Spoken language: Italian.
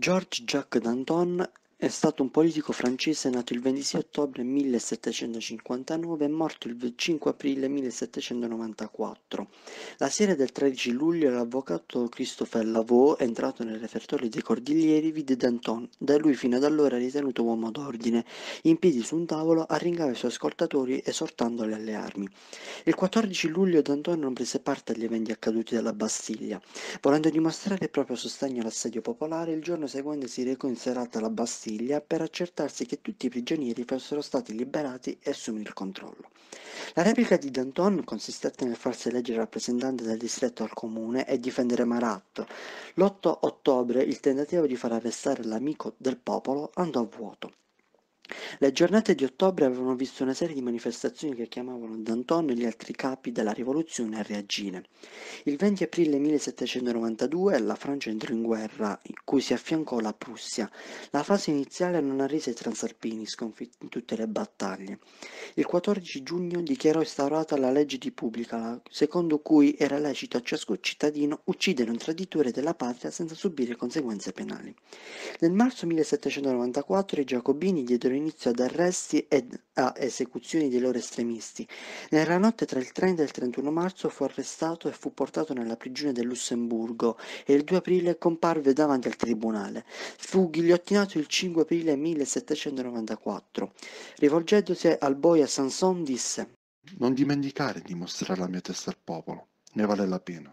George Jacques Danton è stato un politico francese nato il 26 ottobre 1759 e morto il 5 aprile 1794. La sera del 13 luglio l'avvocato Christopher Lavaux, entrato nel refertorio dei Cordiglieri, vide Danton, da lui fino ad allora ritenuto uomo d'ordine, in piedi su un tavolo arringava i suoi ascoltatori esortandoli alle armi. Il 14 luglio Danton non prese parte agli eventi accaduti dalla Bastiglia. Volendo dimostrare il proprio sostegno all'assedio popolare, il giorno seguente si recò in serata alla Bastiglia famiglia per accertarsi che tutti i prigionieri fossero stati liberati e assumere il controllo. La replica di Danton consistette nel farsi eleggere rappresentante del distretto al comune e difendere Maratto. L'8 ottobre il tentativo di far arrestare l'amico del popolo andò a vuoto. Le giornate di ottobre avevano visto una serie di manifestazioni che chiamavano Danton e gli altri capi della rivoluzione a reagire. Il 20 aprile 1792 la Francia entrò in guerra, in cui si affiancò la Prussia. La fase iniziale non arrese i transalpini, sconfitti in tutte le battaglie. Il 14 giugno dichiarò instaurata la legge di pubblica, secondo cui era lecito a ciascun cittadino uccidere un traditore della patria senza subire conseguenze penali. Nel marzo 1794 i giacobini diedero diedero inizio ad arresti ed a esecuzioni dei loro estremisti. Nella notte tra il 30 e il 31 marzo fu arrestato e fu portato nella prigione del Lussemburgo e il 2 aprile comparve davanti al tribunale. Fu ghigliottinato il 5 aprile 1794. Rivolgendosi al boia Sanson disse Non dimenticare di mostrare la mia testa al popolo, ne vale la pena.